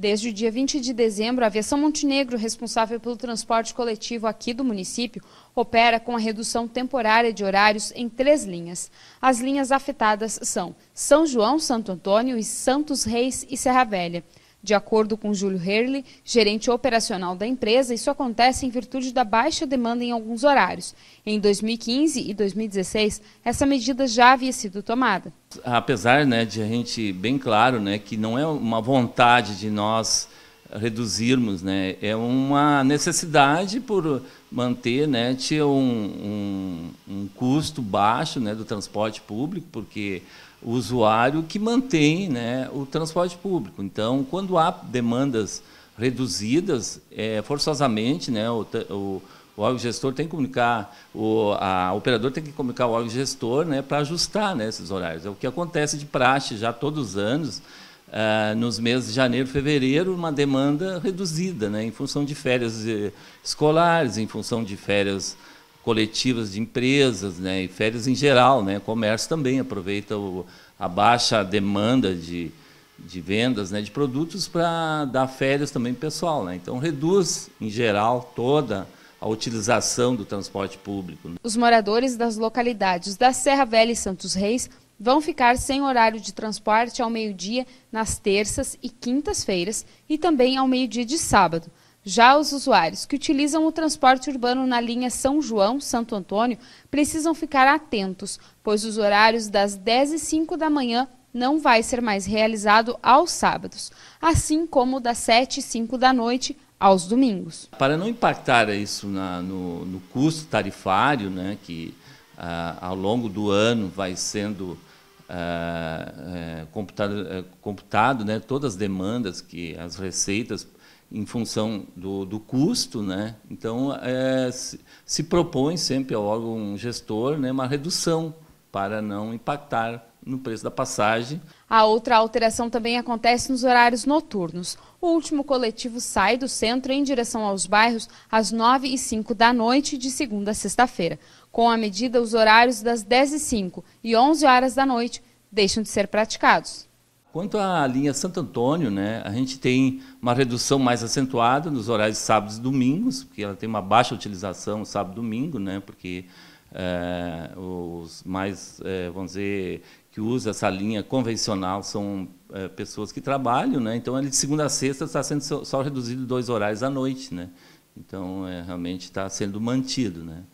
Desde o dia 20 de dezembro, a Aviação Montenegro, responsável pelo transporte coletivo aqui do município, opera com a redução temporária de horários em três linhas. As linhas afetadas são São João, Santo Antônio e Santos Reis e Serra Velha. De acordo com Júlio Herli, gerente operacional da empresa, isso acontece em virtude da baixa demanda em alguns horários. Em 2015 e 2016, essa medida já havia sido tomada. Apesar né, de a gente bem claro né, que não é uma vontade de nós reduzirmos, né? É uma necessidade por manter, né, tinha um, um, um, custo baixo, né, do transporte público, porque o usuário que mantém, né, o transporte público. Então, quando há demandas reduzidas, é, forçosamente, né, o, o, o órgão gestor tem que comunicar, o a, operador tem que comunicar o órgão gestor, né, para ajustar, né, esses horários. É o que acontece de praxe já todos os anos ah, nos meses de janeiro, e fevereiro, uma demanda reduzida, né, em função de férias eh, escolares, em função de férias coletivas de empresas, né, e férias em geral, né, o comércio também aproveita o, a baixa demanda de, de vendas, né, de produtos para dar férias também pessoal, né, então reduz em geral toda a utilização do transporte público. Né. Os moradores das localidades da Serra Velha e Santos Reis vão ficar sem horário de transporte ao meio-dia nas terças e quintas-feiras e também ao meio-dia de sábado. Já os usuários que utilizam o transporte urbano na linha São João Santo Antônio precisam ficar atentos, pois os horários das 10 e 5 da manhã não vai ser mais realizado aos sábados, assim como das 7 e 5 da noite aos domingos. Para não impactar isso na, no, no, custo tarifário, né, que ah, ao longo do ano vai sendo ah, ah, computado, ah, computado né, todas as demandas, que as receitas, em função do, do custo. Né? Então, é, se, se, propõe sempre ao órgão gestor né, uma redução para não impactar no preço da passagem. A outra alteração também acontece nos horários noturnos. O último coletivo sai do centro em direção aos bairros às 9 e 5 da noite de segunda a sexta-feira. Com a medida, os horários das 10 h 5 e 11 horas da noite deixam de ser praticados. Quanto à linha Santo Antônio, né, a gente tem uma redução mais acentuada nos horários de sábados e domingos, porque ela tem uma baixa utilização sábado e domingo, né, porque é, os mais, é, vamos dizer, que usam essa linha convencional são é, pessoas que trabalham, né, então ele de segunda a sexta está sendo só reduzido dois horários à noite. Né, então, é, realmente está sendo mantido. Né.